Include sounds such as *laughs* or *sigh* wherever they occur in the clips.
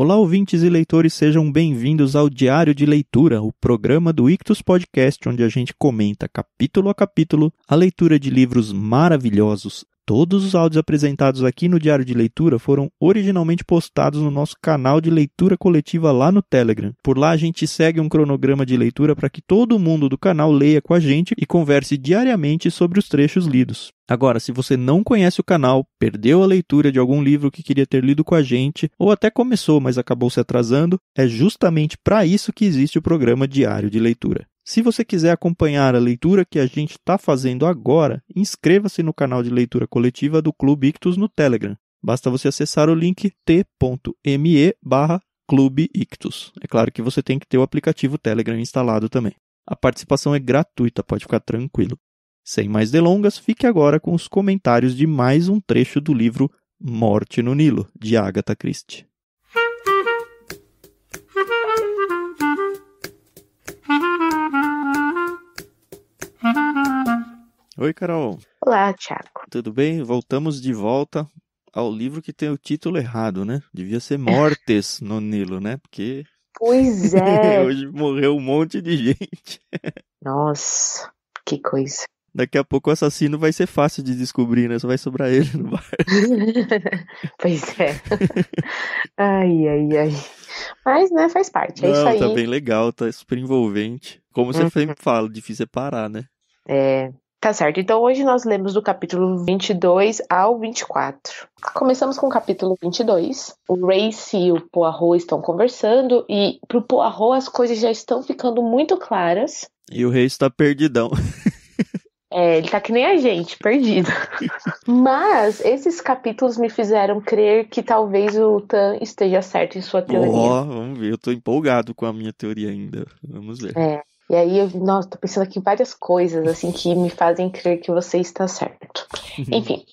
Olá, ouvintes e leitores, sejam bem-vindos ao Diário de Leitura, o programa do Ictus Podcast, onde a gente comenta capítulo a capítulo a leitura de livros maravilhosos, Todos os áudios apresentados aqui no Diário de Leitura foram originalmente postados no nosso canal de leitura coletiva lá no Telegram. Por lá a gente segue um cronograma de leitura para que todo mundo do canal leia com a gente e converse diariamente sobre os trechos lidos. Agora, se você não conhece o canal, perdeu a leitura de algum livro que queria ter lido com a gente, ou até começou, mas acabou se atrasando, é justamente para isso que existe o programa Diário de Leitura. Se você quiser acompanhar a leitura que a gente está fazendo agora, inscreva-se no canal de leitura coletiva do Clube Ictus no Telegram. Basta você acessar o link t.me barra Clube Ictus. É claro que você tem que ter o aplicativo Telegram instalado também. A participação é gratuita, pode ficar tranquilo. Sem mais delongas, fique agora com os comentários de mais um trecho do livro Morte no Nilo, de Agatha Christie. Oi, Carol. Olá, Tiago. Tudo bem? Voltamos de volta ao livro que tem o título errado, né? Devia ser Mortes no Nilo, né? Porque. Pois *laughs* é. Hoje morreu um monte de gente. *laughs* Nossa, que coisa. Daqui a pouco o assassino vai ser fácil de descobrir, né? Só vai sobrar ele no bar. *laughs* pois é. Ai, ai, ai. Mas, né, faz parte. É Não, isso tá aí. Tá bem legal, tá super envolvente. Como você uhum. sempre fala, difícil é parar, né? É, Tá certo. Então hoje nós lemos do capítulo 22 ao 24. Começamos com o capítulo 22. O Race e o Poirot estão conversando e pro Poirot as coisas já estão ficando muito claras. E o rei está perdidão. *laughs* É, ele tá que nem a gente, perdido. *laughs* Mas esses capítulos me fizeram crer que talvez o Tan esteja certo em sua teoria. Ó, oh, vamos ver, eu tô empolgado com a minha teoria ainda. Vamos ver. É. E aí eu, nossa, tô pensando aqui em várias coisas, assim, que me fazem crer que você está certo. Uhum. Enfim.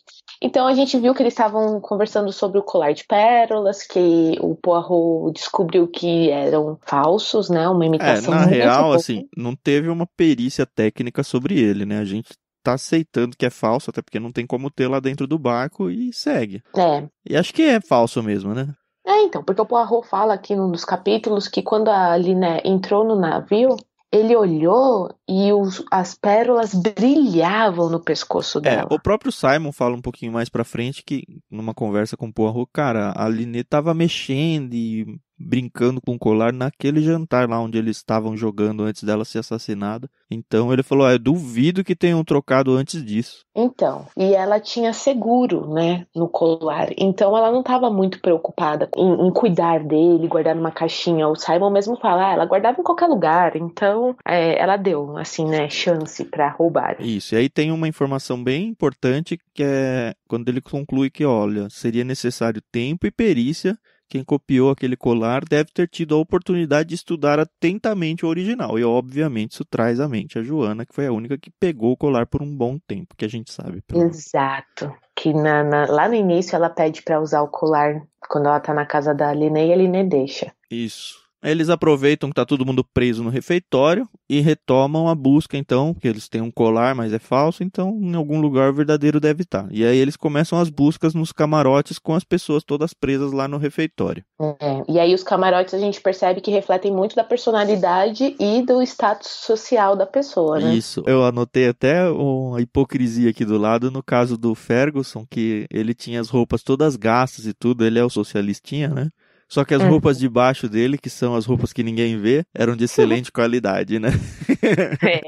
Então a gente viu que eles estavam conversando sobre o colar de pérolas, que o Poirot descobriu que eram falsos, né? Uma é, imitação. É, na real, pouco. assim, não teve uma perícia técnica sobre ele, né? A gente tá aceitando que é falso, até porque não tem como ter lá dentro do barco e segue. É. E acho que é falso mesmo, né? É, então, porque o Poirot fala aqui num dos capítulos que quando a Liné entrou no navio, ele olhou e os, as pérolas brilhavam no pescoço é, dela. É, o próprio Simon fala um pouquinho mais pra frente que, numa conversa com o Poirot, cara, a Linê tava mexendo e brincando com o colar naquele jantar lá onde eles estavam jogando antes dela ser assassinada. Então ele falou: ah, eu duvido que tenham trocado antes disso. Então, e ela tinha seguro, né, no colar. Então ela não estava muito preocupada em, em, cuidar dele, guardar numa caixinha. O Simon mesmo fala: ah, ela guardava em qualquer lugar. Então é, ela deu, assim, né, chance para roubar. Isso. E aí tem uma informação bem importante que é quando ele conclui que, olha, seria necessário tempo e perícia quem copiou aquele colar deve ter tido a oportunidade de estudar atentamente o original, e obviamente isso traz à mente a Joana, que foi a única que pegou o colar por um bom tempo, que a gente sabe. Exato. Que na, na, lá no início ela pede para usar o colar quando ela tá na casa da Aline e a Aline deixa. Isso. Eles aproveitam que está todo mundo preso no refeitório e retomam a busca, então, porque eles têm um colar, mas é falso, então em algum lugar o verdadeiro deve estar. E aí eles começam as buscas nos camarotes com as pessoas todas presas lá no refeitório. É, e aí os camarotes a gente percebe que refletem muito da personalidade e do status social da pessoa, né? Isso. Eu anotei até uma hipocrisia aqui do lado no caso do Ferguson, que ele tinha as roupas todas gastas e tudo, ele é o socialistinha, né? Só que as é. roupas baixo dele, que são as roupas que ninguém vê, eram de excelente *laughs* qualidade, né?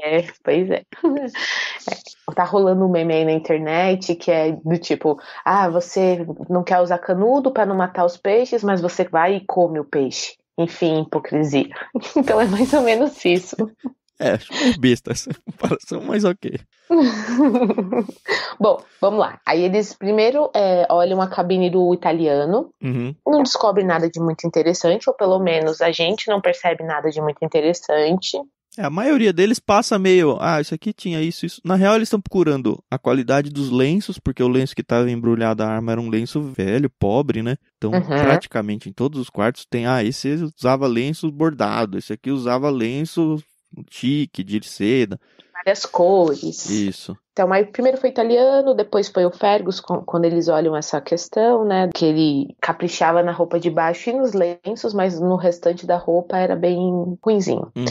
é, pois é. é. *laughs* Tá rolando um meme aí na internet que é do tipo: ah, você não quer usar canudo para não matar os peixes, mas você vai e come o peixe. Enfim, hipocrisia. *laughs* Então é mais ou menos isso. É, besta essa *laughs* comparação, mas ok. *laughs* Bom, vamos lá. Aí eles primeiro é, olham a cabine do italiano, uhum. não descobrem nada de muito interessante, ou pelo menos a gente não percebe nada de muito interessante. É, a maioria deles passa meio, ah, isso aqui tinha isso, isso. Na real, eles estão procurando a qualidade dos lenços, porque o lenço que estava embrulhado a arma era um lenço velho, pobre, né? Então, uhum. praticamente em todos os quartos tem, ah, esse usava lenço bordado, esse aqui usava lenço tique, de seda. Várias cores. Isso. Então, aí primeiro foi italiano, depois foi o Fergus, quando eles olham essa questão, né? Que ele caprichava na roupa de baixo e nos lenços, mas no restante da roupa era bem ruinzinho. Uhum.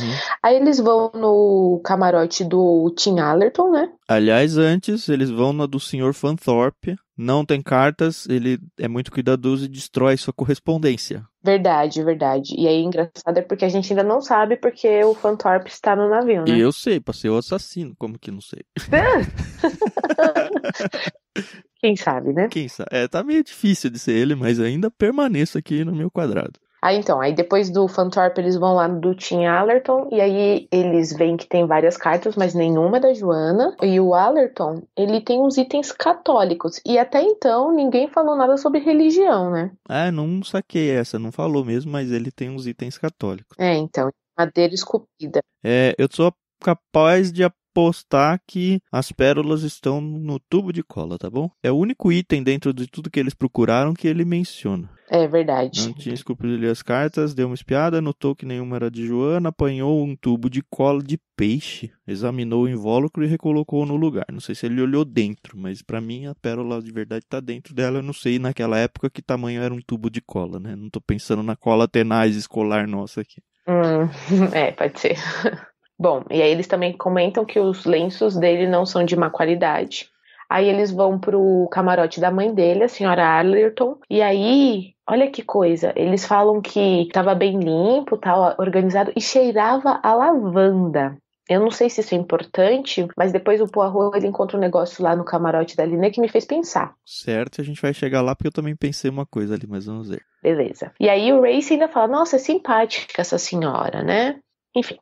Aí eles vão no camarote do Tim Allerton, né? Aliás, antes, eles vão na do Sr. Fanthorpe. Não tem cartas, ele é muito cuidadoso e destrói sua correspondência. Verdade, verdade. E aí, engraçado é porque a gente ainda não sabe porque o Fantorp está no navio, né? E eu sei, passei o assassino, como que não sei? *laughs* *laughs* Quem sabe, né? Quem sabe. É, tá meio difícil de ser ele, mas ainda permaneço aqui no meu quadrado. Ah, então, aí depois do Fantorp eles vão lá do Tim Allerton e aí eles veem que tem várias cartas, mas nenhuma é da Joana. E o Allerton, ele tem uns itens católicos. E até então ninguém falou nada sobre religião, né? Ah, não saquei essa, não falou mesmo, mas ele tem uns itens católicos. É, então, madeira esculpida. É, eu sou capaz de apostar que as pérolas estão no tubo de cola, tá bom? É o único item dentro de tudo que eles procuraram que ele menciona. É verdade. Não tinha esculpido as cartas, deu uma espiada, notou que nenhuma era de Joana, apanhou um tubo de cola de peixe, examinou o invólucro e recolocou no lugar. Não sei se ele olhou dentro, mas para mim a pérola de verdade tá dentro dela. Eu não sei naquela época que tamanho era um tubo de cola, né? Não tô pensando na cola tenaz escolar nossa aqui. Hum, *laughs* é, pode ser. *laughs* Bom, e aí eles também comentam que os lenços dele não são de má qualidade. Aí eles vão pro camarote da mãe dele, a senhora Arlerton, e aí, olha que coisa, eles falam que tava bem limpo, tal, organizado e cheirava a lavanda. Eu não sei se isso é importante, mas depois o Poirot ele encontra um negócio lá no camarote da Lina que me fez pensar. Certo, a gente vai chegar lá porque eu também pensei uma coisa ali, mas vamos ver. Beleza. E aí o Race ainda fala: "Nossa, é simpática essa senhora, né?" Enfim.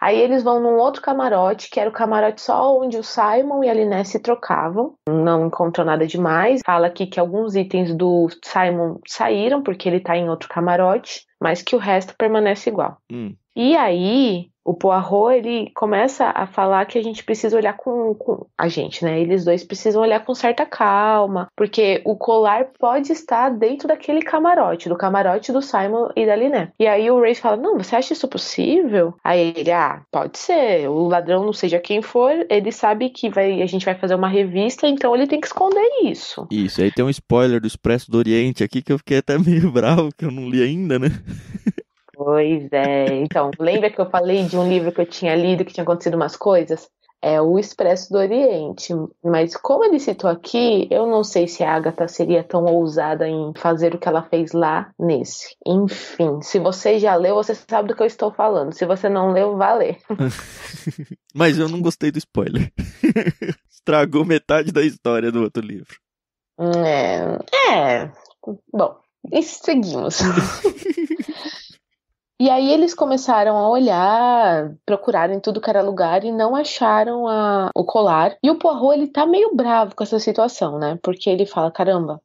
Aí eles vão num outro camarote, que era o camarote só onde o Simon e a Liné se trocavam. Não encontrou nada demais. Fala aqui que alguns itens do Simon saíram, porque ele tá em outro camarote, mas que o resto permanece igual. Hum. E aí o Poirot ele começa a falar que a gente precisa olhar com, com, a gente, né? Eles dois precisam olhar com certa calma, porque o colar pode estar dentro daquele camarote, do camarote do Simon e da Liné. E aí o Ray fala: "Não, você acha isso possível?" Aí ele: "Ah, pode ser. O ladrão, não seja quem for, ele sabe que vai, a gente vai fazer uma revista, então ele tem que esconder isso." Isso. Aí tem um spoiler do Expresso do Oriente aqui que eu fiquei até meio *laughs* bravo que eu não li ainda, né? *laughs* Pois é. Então, lembra que eu falei de um livro que eu tinha lido que tinha acontecido umas coisas? É o Expresso do Oriente. Mas como ele citou aqui, eu não sei se a Agatha seria tão ousada em fazer o que ela fez lá nesse. Enfim, se você já leu, você sabe do que eu estou falando. Se você não leu, vá ler. *laughs* Mas eu não gostei do spoiler. *laughs* Estragou metade da história do outro livro. É. É. Bom, e seguimos. *laughs* E aí eles começaram a olhar, procuraram em tudo que era lugar e não acharam a, o colar. E o Poirot, ele tá meio bravo com essa situação, né? Porque ele fala, caramba,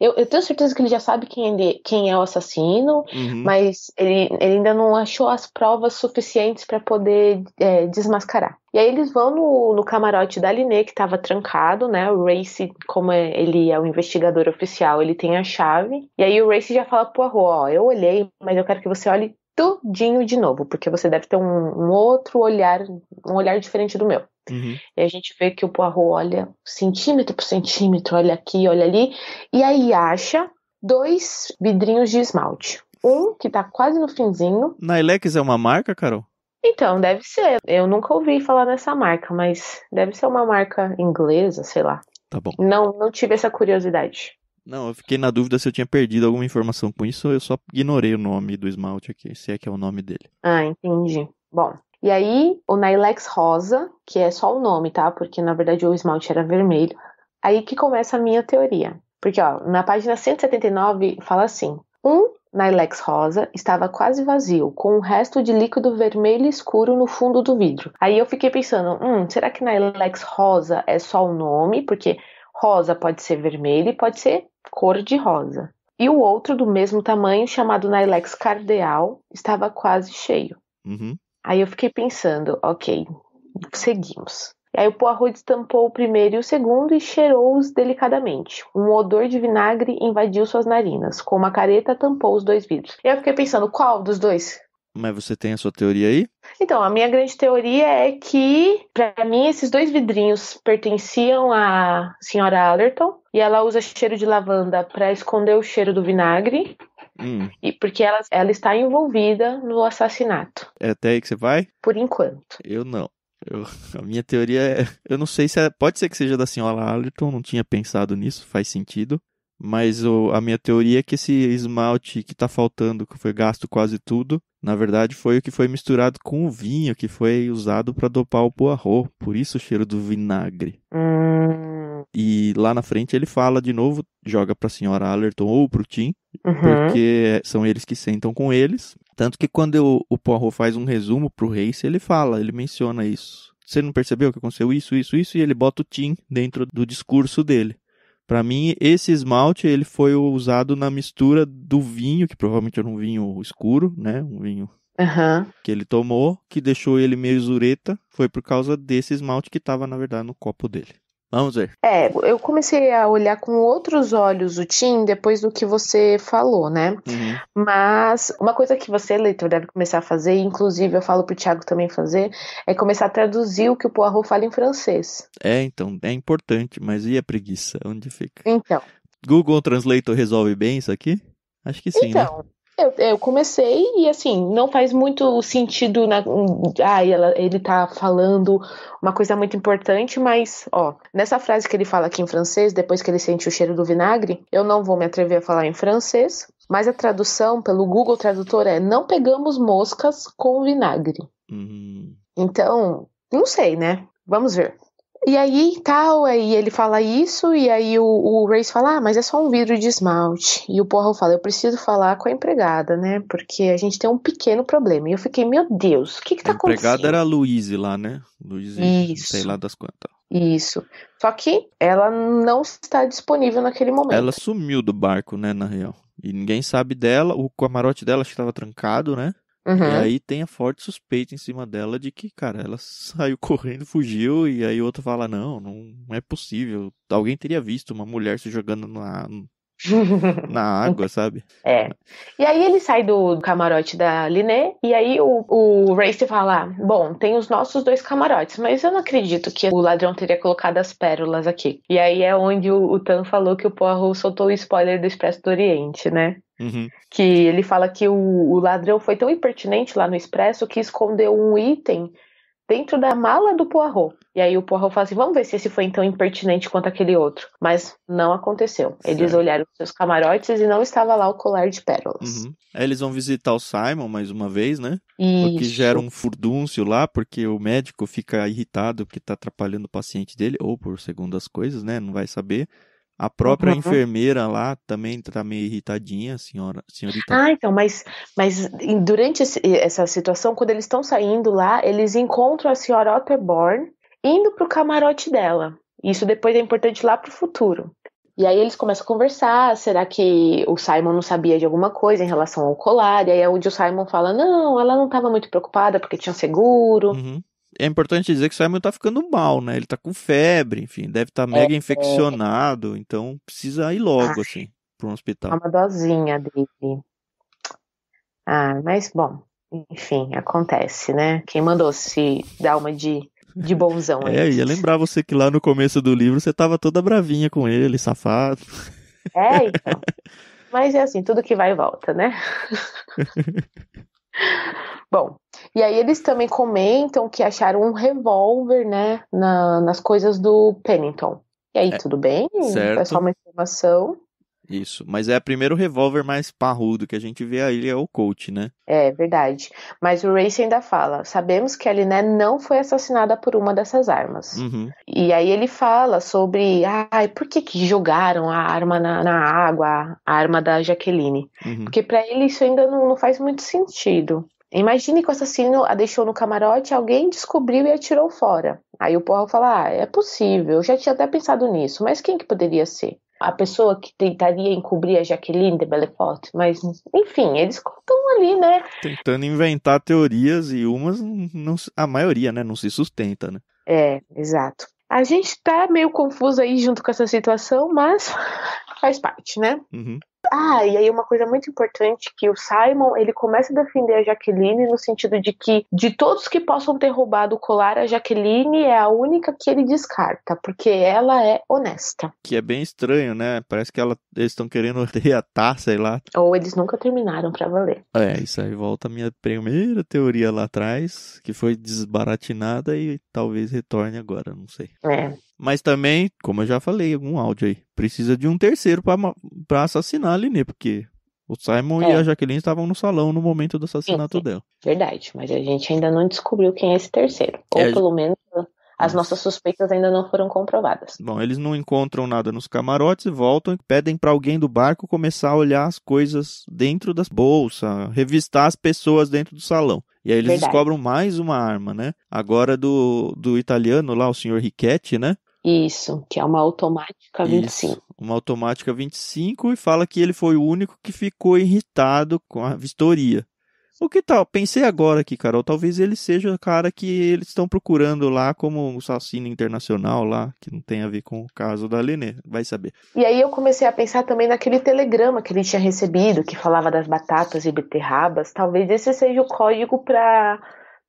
eu, eu, tenho certeza que ele já sabe quem, quem é o assassino, uhum. mas ele, ele, ainda não achou as provas suficientes para poder é, desmascarar. E aí eles vão no, no camarote da Linê, que estava trancado, né? O Race, como é, ele é o investigador oficial, ele tem a chave. E aí o Race já fala pro Arro, ó, eu olhei, mas eu quero que você olhe tudinho de novo, porque você deve ter um, um outro olhar, um olhar diferente do meu. Uhum. E a gente vê que o Poirot olha centímetro por centímetro, olha aqui, olha ali, e aí acha dois vidrinhos de esmalte. Um que tá quase no finzinho. Nailex é uma marca, Carol? Então, deve ser. Eu nunca ouvi falar nessa marca, mas deve ser uma marca inglesa, sei lá. Tá bom. Não, não tive essa curiosidade. Não, eu fiquei na dúvida se eu tinha perdido alguma informação com isso, eu só ignorei o nome do esmalte aqui, se é que é o nome dele. Ah, entendi. Bom, e aí o Nylex rosa, que é só o nome, tá? Porque na verdade o esmalte era vermelho. Aí que começa a minha teoria. Porque, ó, na página 179 fala assim: um Nylex rosa estava quase vazio, com um resto de líquido vermelho escuro no fundo do vidro. Aí eu fiquei pensando: hum, será que Nylex rosa é só o nome? Porque rosa pode ser vermelho e pode ser cor-de-rosa. E o outro, do mesmo tamanho, chamado Nilex Cardeal, estava quase cheio. Uhum. Aí eu fiquei pensando, ok, seguimos. aí o Poirot estampou o primeiro e o segundo e cheirou-os delicadamente. Um odor de vinagre invadiu suas narinas. Com uma careta, tampou os dois vidros. E eu fiquei pensando, qual dos dois? Mas você tem a sua teoria aí? Então, a minha grande teoria é que, para mim, esses dois vidrinhos pertenciam à senhora Allerton e ela usa cheiro de lavanda para esconder o cheiro do vinagre. Hum. E porque ela, ela está envolvida no assassinato. É até aí que você vai? Por enquanto. Eu não. Eu, a minha teoria é. Eu não sei se. É, pode ser que seja da senhora Allerton, não tinha pensado nisso, faz sentido. Mas o, a minha teoria é que esse esmalte que tá faltando, que foi gasto quase tudo, na verdade, foi o que foi misturado com o vinho que foi usado para dopar o Poirot, por isso o cheiro do vinagre. Hum. E lá na frente ele fala de novo, joga para a senhora Allerton ou para o Tim, uhum. porque são eles que sentam com eles. Tanto que quando eu, o Poirot faz um resumo para o Reis, ele fala, ele menciona isso. Você não percebeu que aconteceu isso, isso, isso, e ele bota o Tim dentro do discurso dele. Para mim, esse esmalte ele foi usado na mistura do vinho, que provavelmente era um vinho escuro, né? Um vinho uhum. que ele tomou, que deixou ele meio zureta. Foi por causa desse esmalte que estava, na verdade, no copo dele. Vamos ver. É, eu comecei a olhar com outros olhos o Tim depois do que você falou, né? Uhum. Mas uma coisa que você, leitor, deve começar a fazer, inclusive eu falo pro Thiago também fazer, é começar a traduzir o que o Poirot fala em francês. É, então, é importante, mas e a preguiça? Onde fica? Então. Google Translator resolve bem isso aqui? Acho que sim, né? então, né? Eu, eu, comecei e assim, não faz muito sentido na. Ah, ela, ele tá falando uma coisa muito importante, mas, ó, nessa frase que ele fala aqui em francês, depois que ele sente o cheiro do vinagre, eu não vou me atrever a falar em francês, mas a tradução pelo Google Tradutor é não pegamos moscas com vinagre. Uhum. Então, não sei, né? Vamos ver. E aí tal, aí ele fala isso, e aí o, o Race fala, ah, mas é só um vidro de esmalte. E o Porro fala, eu preciso falar com a empregada, né? Porque a gente tem um pequeno problema. E eu fiquei, meu Deus, o que que tá acontecendo? A empregada acontecendo? era a Louise lá, né? Louise, isso. sei lá das quantas. Isso. Só que ela não está disponível naquele momento. Ela sumiu do barco, né, na real. E ninguém sabe dela, o camarote dela estava trancado, né? Uhum. E aí tem a forte suspeita em cima dela de que, cara, ela saiu *laughs* correndo, fugiu, e aí outro fala, não, não é possível. Alguém teria visto uma mulher se jogando na, *laughs* na então, água, sabe? É. E aí ele sai do camarote da Liné, e aí o, o Race fala: Bom, tem os nossos dois camarotes, mas eu não acredito que o ladrão teria colocado as pérolas aqui. E aí é onde o, o Tan falou que o Poirot soltou o spoiler do Expresso do Oriente, né? Uhum. Que ele fala que o, o ladrão foi tão impertinente lá no Expresso que escondeu um item dentro da mala do Poirot. E aí o Poirot fala assim: vamos ver se esse foi tão impertinente quanto aquele outro. Mas não aconteceu. Eles certo. olharam seus camarotes e não estava lá o colar de pérolas. Uhum. Aí eles vão visitar o Simon mais uma vez, né? O que gera um furdúncio lá, porque o médico fica irritado porque está atrapalhando o paciente dele, ou por segundo as coisas, né? Não vai saber. A própria uhum. enfermeira lá também tá meio irritadinha, a senhora, senhorita. Ah, então, mas, mas durante esse, essa situação, quando eles estão saindo lá, eles encontram a senhora Otterborn indo pro camarote dela. Isso depois é importante lá pro futuro. E aí eles começam a conversar, será que o Simon não sabia de alguma coisa em relação ao colar? E aí é onde o Simon fala, não, ela não estava muito preocupada porque tinha seguro. Uhum é importante dizer que o Simon tá ficando mal, né? Ele tá com febre, enfim, deve estar tá mega é, é. infeccionado, é. então precisa ir logo, assim, para um hospital. Uma dosinha dele. Ah, mas bom, enfim, acontece, né? Quem mandou se dar uma de, de bonzão é, aí. É, ia lembrar você que lá no começo do livro você tava toda bravinha com ele, safado. É, então. *laughs* mas é assim, tudo que vai e volta, né? *laughs* bom, e aí eles também comentam que acharam um revólver, né, na, nas coisas do Pennington. E aí, é, tudo bem? Certo. É só uma informação. Isso, mas é o primeiro revólver mais parrudo que a gente vê aí, é o Colt, né? É, verdade. Mas o Race ainda fala: sabemos que a Liné não foi assassinada por uma dessas armas. Uhum. E aí ele fala sobre ai, por que, que jogaram a arma na, na água, a arma da Jaqueline? Uhum. Porque para ele isso ainda não, não faz muito sentido. Imagine que o assassino a deixou no camarote, alguém descobriu e a tirou fora. Aí o Porro fala: ah, é possível, eu já tinha até pensado nisso, mas quem que poderia ser? A pessoa que tentaria encobrir a Jaqueline de Belleforte, mas enfim, eles estão ali, né? Tentando inventar teorias e umas, não, a maioria, né, não se sustenta, né? É, exato. A gente tá meio confuso aí junto com essa situação, mas *laughs* faz parte, né? Uhum. Ah, e aí uma coisa muito importante que o Simon, ele começa a defender a Jaqueline no sentido de que de todos que possam ter roubado o colar, a Jaqueline é a única que ele descarta, porque ela é honesta. Que é bem estranho, né? Parece que ela, eles estão querendo *laughs* reatar, sei lá. Ou eles nunca terminaram para valer. É, isso aí volta a minha primeira teoria lá atrás, que foi desbaratinada e talvez retorne agora, não sei. É. Mas também, como eu já falei, algum áudio aí, precisa de um terceiro para assassinar Bertinale, né? Porque o Simon é. e a Jaqueline estavam no salão no momento do assassinato sim, sim. dela. Verdade, mas a gente ainda não descobriu quem é esse terceiro. É, Ou é, pelo menos as nossas suspeitas ainda não foram comprovadas. Bom, eles não encontram nada nos camarotes, voltam e pedem para alguém do barco começar a olhar as coisas dentro das bolsas, revistar as pessoas dentro do salão. E aí eles Verdade. descobrem mais uma arma, né? Agora do, do italiano lá, o senhor Riquetti, né? Isso, que é uma automática 25. Isso uma automática 25 e fala que ele foi o único que ficou irritado com a vistoria. O que tal? Pensei agora aqui, Carol, talvez ele seja o cara que eles estão procurando lá como um assassino internacional lá, que não tem a ver com o caso da Lenê, vai saber. E aí eu comecei a pensar também naquele telegrama que ele tinha recebido, que falava das batatas e beterrabas, talvez esse seja o código para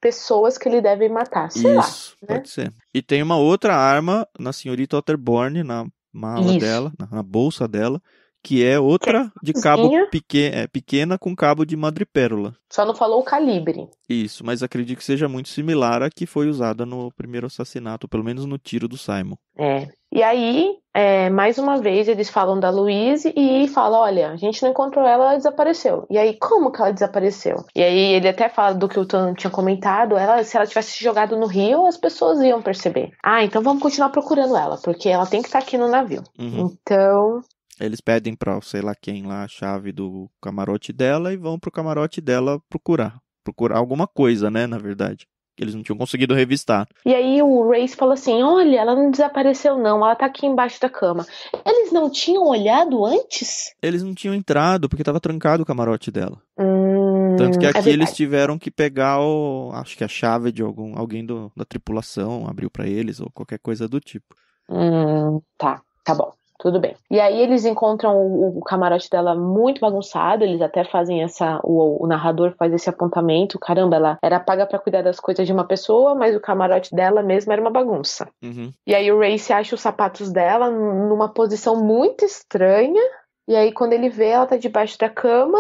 pessoas que ele deve matar, sei Isso, lá. Né? pode ser. E tem uma outra arma na senhorita Otterborn, na mala Isso. dela, na, na bolsa dela, que é outra é de cabo pequena, é, pequena com cabo de madrepérola. Só não falou o calibre. Isso, mas acredito que seja muito similar à que foi usada no primeiro assassinato, pelo menos no tiro do Simon. É. E aí, é, mais uma vez, eles falam da Louise e falam: olha, a gente não encontrou ela, ela desapareceu. E aí, como que ela desapareceu? E aí, ele até fala do que o Tom tinha comentado: ela, se ela tivesse jogado no rio, as pessoas iam perceber. Ah, então vamos continuar procurando ela, porque ela tem que estar tá aqui no navio. Uhum. Então, eles pedem para sei lá quem lá a chave do camarote dela e vão pro camarote dela procurar. Procurar alguma coisa, né? Na verdade. Eles não tinham conseguido revistar. E aí o Race fala assim: olha, ela não desapareceu, não, ela tá aqui embaixo da cama. Eles não tinham olhado antes? Eles não tinham entrado, porque tava trancado o camarote dela. Hum, Tanto que é aqui é eles tiveram que pegar o. Acho que a chave de algum alguém do, da tripulação abriu para eles, ou qualquer coisa do tipo. Hum, tá, tá bom tudo bem. E aí eles encontram o, o camarote dela muito bagunçado, eles até fazem essa. O, o, narrador faz esse apontamento: caramba, ela era paga para cuidar das coisas de uma pessoa, mas o camarote dela mesma era uma bagunça. Uhum. E aí o Ray se acha os sapatos dela numa posição muito estranha. E aí, quando ele vê, ela tá debaixo da cama.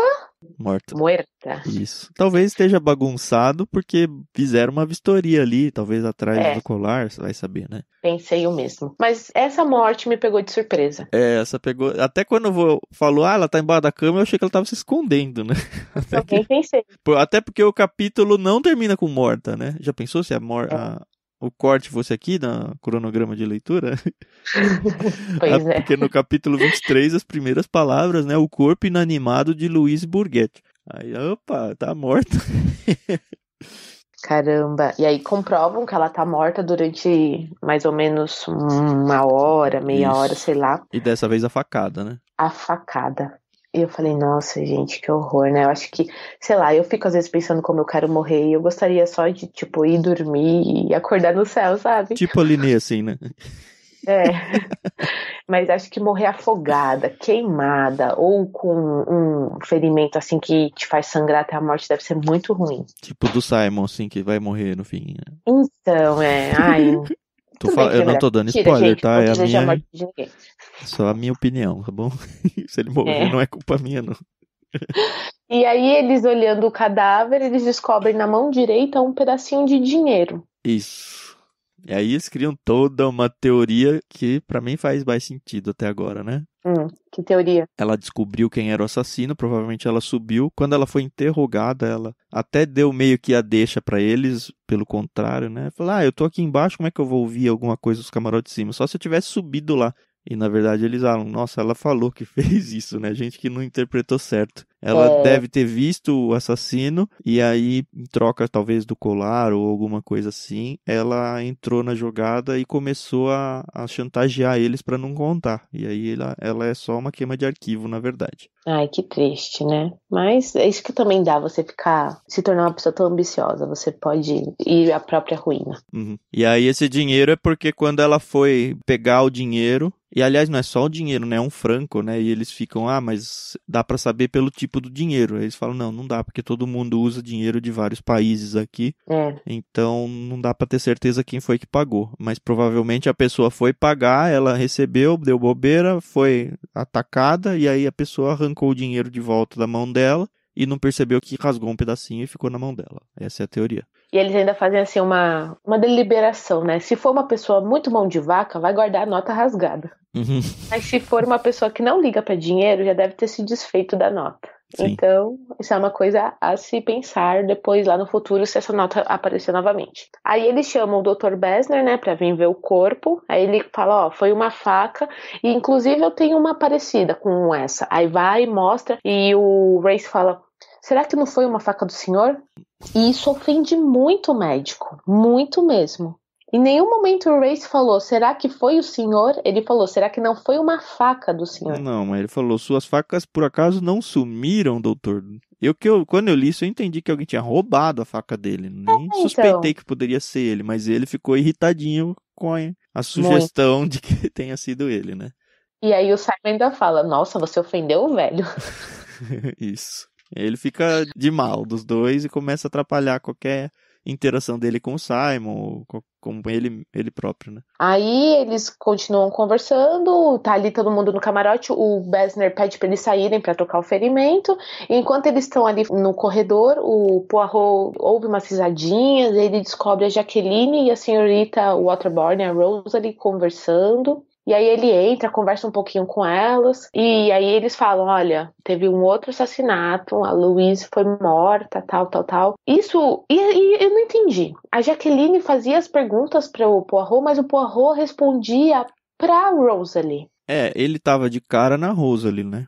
Morta. Morta. Isso. Talvez esteja bagunçado porque fizeram uma vistoria ali, talvez atrás é. do colar, você vai saber, né? Pensei o mesmo. Mas essa morte me pegou de surpresa. É, essa pegou. Até quando eu vou... falou, ah, ela tá embaixo da cama, eu achei que ela tava se escondendo, né? *laughs* Até, que... pensei. Até porque o capítulo não termina com morta, né? Já pensou se a, mor... É. a o corte fosse aqui na cronograma de leitura. *laughs* Ah, pois é. Porque no capítulo 23, as primeiras palavras, né? O corpo inanimado de Luiz Burguete. Aí, opa, tá morta. Caramba. E aí comprovam que ela tá morta durante mais ou menos uma hora, meia Isso. hora, sei lá. E dessa vez a facada, né? A facada. E eu falei, nossa, gente, que horror, né? Eu acho que, sei lá, eu fico às vezes pensando como eu quero morrer e eu gostaria só de, tipo, ir dormir e acordar no céu, sabe? Tipo a Linê, assim, né? É. Mas acho que morrer afogada, queimada ou com um ferimento, assim, que te faz sangrar até a morte deve ser muito ruim. Tipo do Simon, assim, que vai morrer no fim, né? Então, é. Ai. *laughs* Tô fal... Eu não tô dando spoiler, Tira, gente, tá? É a minha... Só a minha opinião, tá bom? *laughs* Se ele morrer, é. não é culpa minha, não. *laughs* E aí, eles olhando o cadáver, eles descobrem na mão direita um pedacinho de dinheiro. Isso. E aí eles criam toda uma teoria que para mim faz mais sentido até agora, né? Hum, que teoria? Ela descobriu quem era o assassino, provavelmente ela subiu. Quando ela foi interrogada, ela até deu meio que a deixa para eles, pelo contrário, né? Falou: Ah, eu tô aqui embaixo, como é que eu vou ouvir alguma coisa dos camarotes de cima? Só se eu tivesse subido lá. E na verdade eles falam, nossa, ela falou que *laughs* fez isso, né? Gente que não interpretou certo. Ela é... deve ter visto o assassino e aí, em troca talvez do colar ou alguma coisa assim, ela entrou na jogada e começou a, a chantagear eles para não contar. E aí ela, ela é só uma queima de arquivo, na verdade. Ai, que triste, né? Mas é isso que também dá você ficar, se tornar uma pessoa tão ambiciosa. Você pode ir à própria ruína. Uhum. E aí esse dinheiro é porque quando ela foi pegar o dinheiro, e aliás, não é só o dinheiro, né? É um franco, né? E eles ficam, ah, mas dá para saber pelo tipo do dinheiro. Aí eles falam, não, não dá, porque todo mundo usa dinheiro de vários países aqui. É. Então não dá para ter certeza quem foi que pagou. Mas provavelmente a pessoa foi pagar, ela recebeu, deu bobeira, foi atacada, e aí a pessoa arrancou o dinheiro de volta da mão dela e não percebeu que rasgou um pedacinho e ficou na mão dela. Essa é a teoria. E eles ainda fazem assim uma, uma deliberação, né? Se for uma pessoa muito mão de vaca, vai guardar a nota rasgada. Uhum. Mas se for uma pessoa que não liga para dinheiro, já deve ter se desfeito da nota. Sim. Então, isso é uma coisa a se pensar depois lá no futuro se essa nota aparecer novamente. Aí eles chamam o Dr. Bessner, né, para vir ver o corpo. Aí ele fala, ó, foi uma faca e inclusive eu tenho uma parecida com essa. Aí vai mostra e o Race fala Será que não foi uma faca do senhor? E isso ofende muito o médico, muito mesmo. Em nenhum momento o Race falou, será que foi o senhor? Ele falou, será que não foi uma faca do senhor? Não, mas ele falou, suas facas por acaso não sumiram, doutor? Eu que eu, quando eu li isso, eu entendi que alguém tinha roubado a faca dele. Nem é, então. suspeitei que poderia ser ele, mas ele ficou irritadinho com a sugestão Muito. de que *laughs* tenha sido ele, né? E aí o Simon ainda fala, nossa, você ofendeu o velho. *laughs* isso. Ele fica de mal dos dois e começa a atrapalhar qualquer interação dele com o Simon, com ele, ele próprio, né? Aí eles continuam conversando, tá ali todo mundo no camarote, o Besner pede para eles saírem para tocar o ferimento. Enquanto eles estão ali no corredor, o Poirot ouve umas risadinhas, ele descobre a Jaqueline e a senhorita Waterborne, a Rosalie, conversando. E aí ele entra, conversa um pouquinho com elas, e aí eles falam: olha, teve um outro assassinato, a Louise foi morta, tal, tal, tal. Isso, e, e eu não entendi. A Jaqueline fazia as perguntas para o Poirot, mas o Poirot respondia pra Rosalie. É, ele tava de cara na Rosalie, né?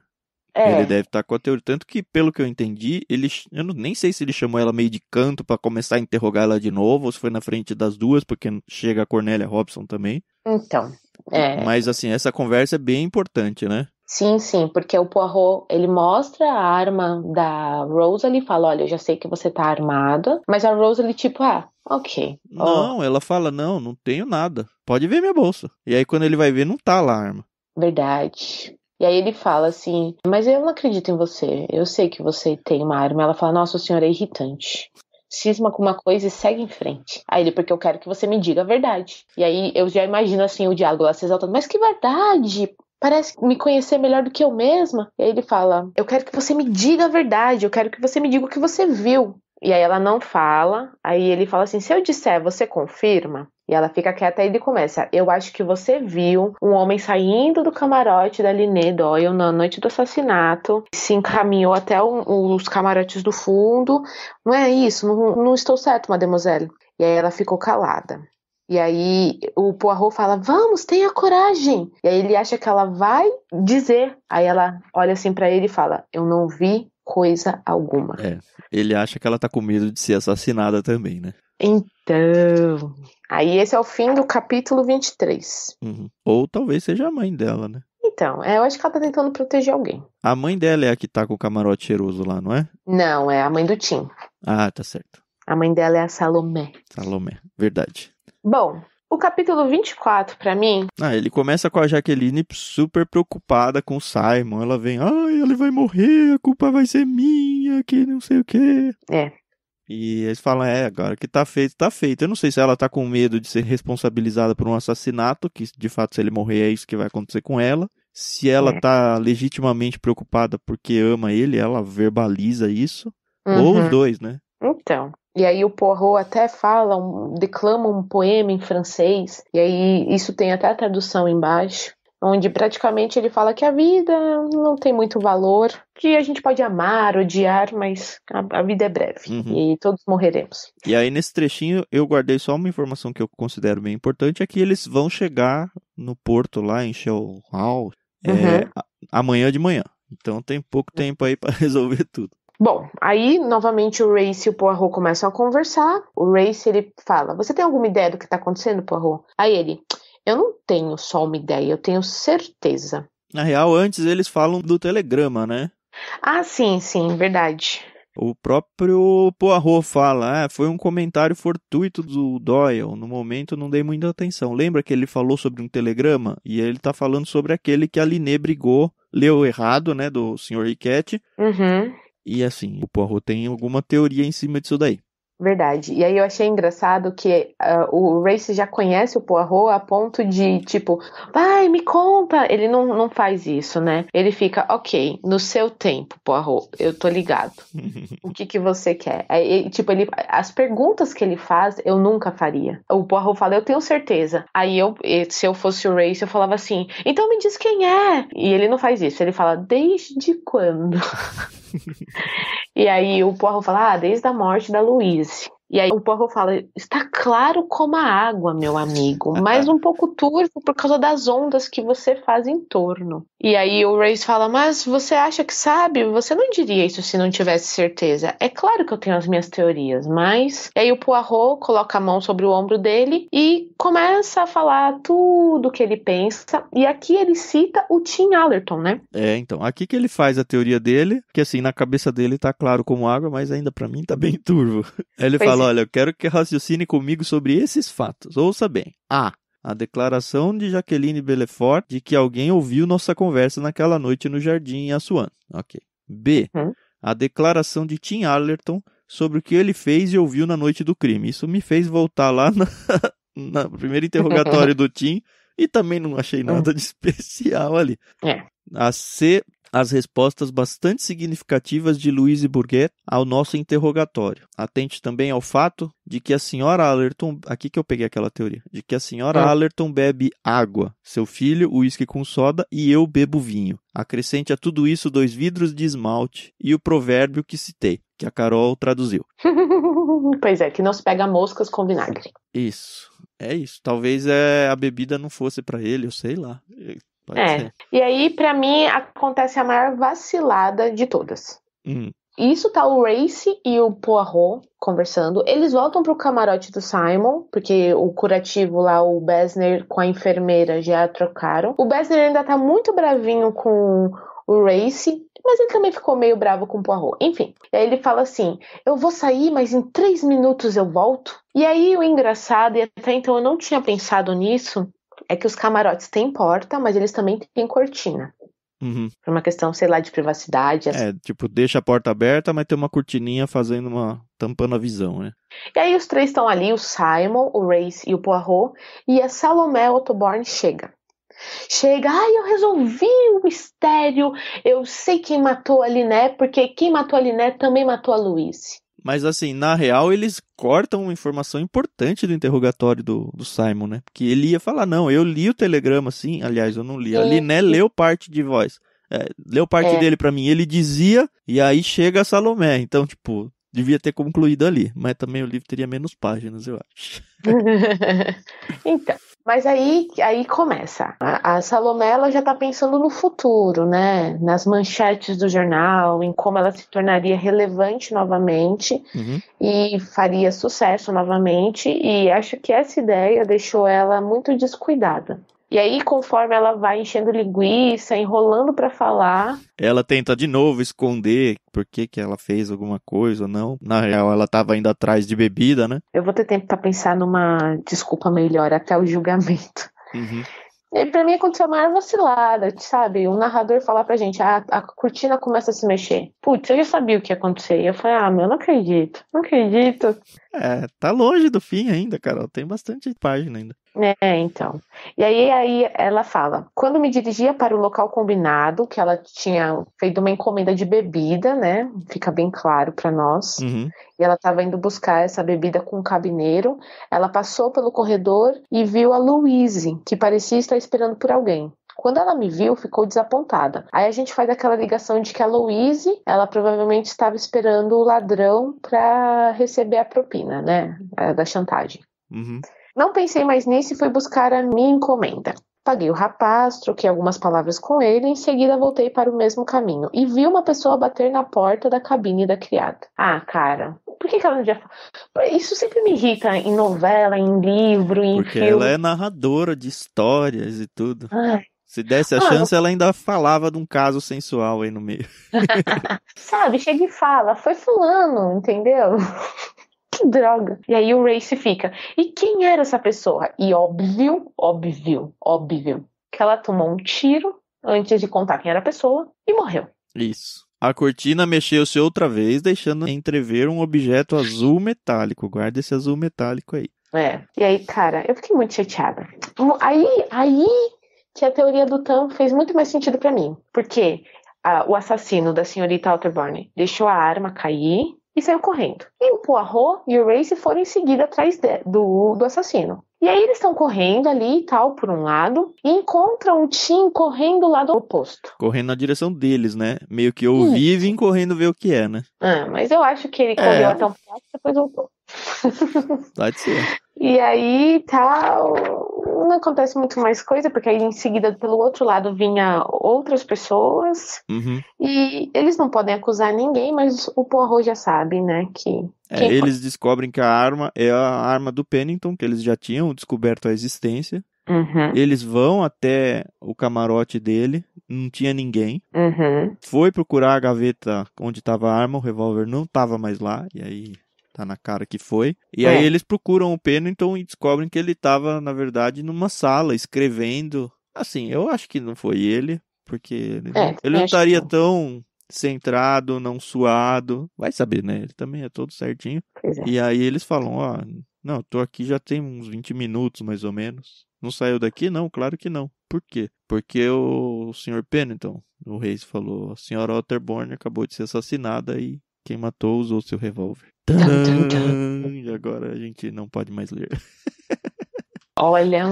É. Ele deve estar tá com a teoria. Tanto que, pelo que eu entendi, ele. Eu não, nem sei se ele chamou ela meio de canto para começar a interrogar ela de novo, ou se foi na frente das duas, porque chega a Cornélia Robson também. Então. É. Mas assim, essa conversa é bem importante, né? Sim, sim, porque o Poirot, ele mostra a arma da Rosalie e fala, olha, eu já sei que você tá armado, mas a Rosalie, tipo, ah, ok. Não, oh. ela fala, não, não tenho nada, pode ver minha bolsa. E aí quando ele vai ver, não tá lá a arma. Verdade. E aí ele fala assim, mas eu não acredito em você, eu sei que você tem uma arma. Ela fala, nossa, o senhor é irritante cisma com uma coisa e segue em frente. Aí ele, porque eu quero que você me diga a verdade. E aí eu já imagino assim o diálogo lá se exaltando, mas que verdade? Parece me conhecer melhor do que eu mesma. E aí ele fala: Eu quero que você me diga a verdade, eu quero que você me diga o que você viu. E aí ela não fala, aí ele fala assim: se eu disser, você confirma? E ela fica quieta e ele começa: Eu acho que você viu um homem saindo do camarote da Liné Doyle na noite do assassinato, se encaminhou até um, os camarotes do fundo. Não é isso, não, não estou certo, mademoiselle. E aí ela ficou calada. E aí o Poirot fala: Vamos, tenha coragem. E aí ele acha que ela vai dizer. Aí ela olha assim para ele e fala: Eu não vi coisa alguma. É, ele acha que ela tá com medo de ser assassinada também, né? Então. Aí esse é o fim do capítulo 23. Uhum. Ou talvez seja a mãe dela, né? Então, é, eu acho que ela tá tentando proteger alguém. A mãe dela é a que tá com o camarote cheiroso lá, não é? Não, é a mãe do Tim. Ah, tá certo. A mãe dela é a Salomé. Salomé, verdade. Bom, o capítulo 24, para mim. Ah, ele começa com a Jaqueline super preocupada com o Simon. Ela vem, ai, ele vai morrer, a culpa vai ser minha, que não sei o quê. É. E eles falam, é, agora que tá feito, tá feito. Eu não sei se ela tá com medo de ser responsabilizada por um assassinato, que de fato, se ele morrer, é isso que vai acontecer com ela. Se ela é. tá legitimamente preocupada porque ama ele, ela verbaliza isso. Uhum. Ou os uhum. dois, né? Então. E aí o Poirot até fala, um, declama um poema em francês, e aí isso tem até a tradução embaixo, onde praticamente ele fala que a vida não tem muito valor, que a gente pode amar, odiar, mas a, a vida é breve uhum. e todos morreremos. E aí nesse trechinho eu guardei só uma informação que eu considero bem importante, é que eles vão chegar no porto lá em Shell Hall é, uhum. é, amanhã de manhã. Então tem pouco é. tempo aí para *laughs* resolver tudo. Bom, aí novamente o Race e o Poirot começam a conversar. O Race ele fala: Você tem alguma ideia do que está acontecendo, Poirot? Aí ele: Eu não tenho só uma ideia, eu tenho certeza. Na real, antes eles falam do telegrama, né? Ah, sim, sim, verdade. O próprio Poirot fala, ah, foi um comentário fortuito do Doyle, no momento não dei muita atenção. Lembra que ele falou sobre um telegrama? E ele tá falando sobre aquele que a Liné brigou, leu errado, né, do Sr. Riquet. Uhum. E assim, o Poirot tem alguma teoria em cima disso daí. Verdade. E aí eu achei engraçado que uh, o Race já conhece o Poirot a ponto de, tipo, vai, me conta. Ele não, não faz isso, né? Ele fica, ok, no seu tempo, Poirot, eu tô ligado. o que que você quer? É, tipo, ele, as perguntas que ele faz, eu nunca faria. O Poirot fala, eu tenho certeza. Aí eu, se eu fosse o Race, eu falava assim, então me diz quem é. E ele não faz isso. Ele fala, desde quando? *laughs* e aí o Poirot fala, ah, desde a morte da Luísa. E aí o Porco fala: está claro como a água, meu amigo, mas um pouco turvo por causa das ondas que você faz em torno. E aí o Reis fala: mas você acha que sabe? Você não diria isso se não tivesse certeza. É claro que eu tenho as minhas teorias, mas. E aí o Poirot coloca a mão sobre o ombro dele e começa a falar tudo o que ele pensa. E aqui ele cita o Tim Allerton, né? É, então. Aqui que ele faz a teoria dele, que assim, na cabeça dele tá claro como água, mas ainda para mim tá bem turvo. Aí *laughs* ele pois fala fala: olha, eu quero que raciocine comigo sobre esses fatos. Ouça bem. A. A declaração de Jaqueline Belefort de que alguém ouviu nossa conversa naquela noite no jardim em Assuan. Ok. B. Uhum. A declaração de Tim Allerton sobre o que ele fez e ouviu na noite do crime. Isso me fez voltar lá na, *laughs* na primeiro interrogatório do *laughs* Tim e também não achei nada uhum. de especial ali. É. A C as respostas bastante significativas de Louise Bourget ao nosso interrogatório. Atente também ao fato de que a senhora Allerton, aqui que eu peguei aquela teoria, de que a senhora ah. Allerton bebe água, seu filho uísque com soda e eu bebo vinho. Acrescente a tudo isso dois vidros de esmalte e o provérbio que citei, que a Carol traduziu. *laughs* pois é, que não se pega moscas com vinagre. Isso. É isso. Talvez é, a bebida não fosse para ele, eu sei lá. Pode é. Ser. E aí, para mim, acontece a maior vacilada de todas. Hum. Isso tá o Race e o Poirot conversando. Eles voltam pro camarote do Simon, porque o curativo lá, o Besner com a enfermeira já trocaram. O Besner ainda tá muito bravinho com o Race, mas ele também ficou meio bravo com o Poirot. Enfim, aí ele fala assim: Eu vou sair, mas em três minutos eu volto. E aí o engraçado, e até então eu não tinha pensado nisso, é que os camarotes têm porta, mas eles também têm cortina. Uhum. Por uma questão, sei lá, de privacidade. É, assim. É, tipo, deixa a porta aberta, mas tem uma cortininha fazendo uma. tampando a visão, né? E aí os três estão ali, o Simon, o Race e o Poirot, e a Salomé Otoborn chega. Chega, ai, ah, eu resolvi o mistério, eu sei quem matou a Liné, porque quem matou a Liné também matou a Luiz. Mas assim, na real, eles cortam uma informação importante do interrogatório do, do Simon, né? Porque ele ia falar, não, eu li o telegrama, sim. Aliás, eu não li. Ali, é, né, leu parte de voz. É, leu parte é. dele para mim. Ele dizia, e aí chega a Salomé. Então, tipo, devia ter concluído ali. Mas também o livro teria menos páginas, eu acho. *laughs* então, mas aí, aí começa. A, a Salomé ela já está pensando no futuro, né? Nas manchetes do jornal, em como ela se tornaria relevante novamente uhum. e faria sucesso novamente. E acho que essa ideia deixou ela muito descuidada. E aí, conforme ela vai enchendo linguiça, enrolando para falar. Ela tenta de novo esconder por que, que ela fez alguma coisa ou não. Na real, ela tava indo atrás de bebida, né? Eu vou ter tempo para pensar numa desculpa melhor até o julgamento. Uhum. E pra mim aconteceu uma maior vacilada, sabe? O narrador falar pra gente, ah, a cortina começa a se mexer. Putz, eu já sabia o que ia acontecer. E eu falei, ah, meu, não acredito, não acredito. É, tá longe do fim ainda, Carol. Tem bastante página ainda. É, então. E aí, aí ela fala: quando me dirigia para o local combinado, que ela tinha feito uma encomenda de bebida, né? Fica bem claro para nós. Uhum. E ela estava indo buscar essa bebida com o um cabineiro. Ela passou pelo corredor e viu a Louise, que parecia estar esperando por alguém. Quando ela me viu, ficou desapontada. Aí a gente faz aquela ligação de que a Louise, ela provavelmente estava esperando o ladrão para receber a propina, né? Eh, da chantagem. Uhum. Não pensei mais nisso e fui buscar a minha encomenda. Paguei o rapaz, troquei algumas palavras com ele, e em seguida voltei para o mesmo caminho e vi uma pessoa bater na porta da cabine da criada. Ah, cara, por que, que ela não já Isso sempre me irrita em novela, em livro, em Porque filme. ela é narradora de histórias e tudo. Ai. Se desse a ah, chance, ela ainda falava de um caso sensual aí no meio. *laughs* Sabe, chega e fala, foi fulano, entendeu? *laughs* que droga. E aí o Race fica. E quem era essa pessoa? E óbvio, óbvio, óbvio, que ela tomou um tiro antes de contar quem era a pessoa e morreu. Isso. A cortina mexeu-se outra vez, deixando entrever um objeto azul metálico. Guarda esse azul metálico aí. É. E aí, cara, eu fiquei muito chateada. Aí, aí que a teoria do Tam fez muito mais sentido para mim. Porque a, ah, o assassino da senhorita Alterborn deixou a arma cair saiu correndo. E o Poirot e o Race foram em seguida atrás de, do, do assassino. E aí eles estão correndo ali e tal, por um lado, e encontram o Tim correndo do lado oposto. Correndo na direção deles, né? Meio que ou vivem correndo ver o que é, né? Ah, mas eu acho que ele correu é. até um pouco e depois voltou. Pode ser. *laughs* E aí tal, tá, não acontece muito mais coisa, porque aí em seguida, pelo outro lado, vinha outras pessoas. Uhum. E eles não podem acusar ninguém, mas o Poirot já sabe, né? Que. É, eles descobrem que a arma é a arma do Pennington, que eles já tinham descoberto a existência. Uhum. Eles vão até o camarote dele, não tinha ninguém. Uhum. Foi procurar a gaveta onde estava a arma, o revólver não estava mais lá, e aí Tá na cara que foi. E é. aí eles procuram o Pennington e descobrem que ele tava, na verdade, numa sala escrevendo. Assim, eu acho que não foi ele, porque ele, é, ele não estaria que... tão centrado, não suado. Vai saber, né? Ele também é todo certinho. É. E aí eles falam, ó, não, tô aqui já tem uns 20 minutos, mais ou menos. Não saiu daqui? Não, claro que não. Por quê? Porque o Sr. Pennington, o Reis, falou, a senhora Otterborn acabou de ser assassinada e quem matou usou seu revólver e agora a gente não pode mais ler. *laughs* Olha.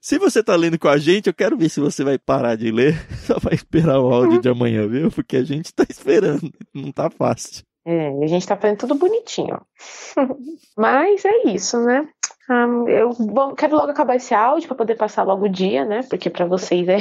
Se você tá lendo com a gente, eu quero ver se você vai parar de ler. *laughs* Só vai esperar o áudio de amanhã, viu? Porque a gente tá esperando. Não tá fácil. É, a gente tá fazendo tudo bonitinho. *laughs* Mas é isso, né? Um, ah, eu bom, quero logo acabar esse áudio para poder passar logo o dia, né? Porque para vocês é,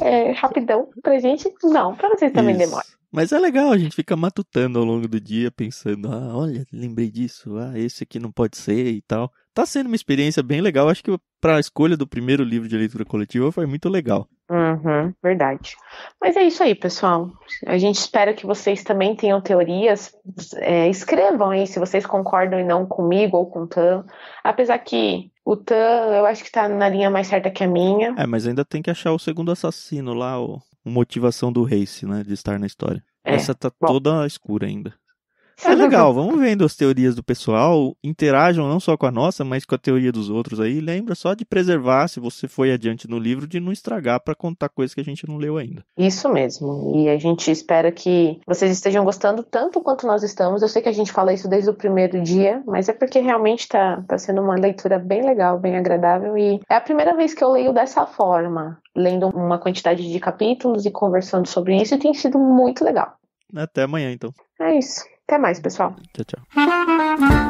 é rapidão. Pra gente, não. Pra vocês também isso. demora. Mas é legal, a gente fica matutando ao longo do dia, pensando, ah, olha, lembrei disso, ah, esse aqui não pode ser e tal. Tá sendo uma experiência bem legal, acho que para a escolha do primeiro livro de leitura coletiva foi muito legal. Uhum, verdade. Mas é isso aí, pessoal. A gente espera que vocês também tenham teorias. É, escrevam aí se vocês concordam e não comigo ou com o Tan. Apesar que o Tan, eu acho que tá na linha mais certa que a minha. É, mas ainda tem que achar o segundo assassino lá, o motivação do Race, né? De estar na história. É, Essa tá bom, toda escura ainda. É legal, *laughs* vamos vendo as teorias do pessoal, interajam não só com a nossa, mas com a teoria dos outros aí. Lembra só de preservar, se você foi adiante no livro, de não estragar para contar coisas que a gente não leu ainda. Isso mesmo. E a gente espera que vocês estejam gostando tanto quanto nós estamos. Eu sei que a gente fala isso desde o primeiro dia, mas é porque realmente está tá sendo uma leitura bem legal, bem agradável. E é a primeira vez que eu leio dessa forma, lendo uma quantidade de capítulos e conversando sobre isso, e tem sido muito legal. Até amanhã, então. É isso. Até mais, pessoal. Tchau, tchau.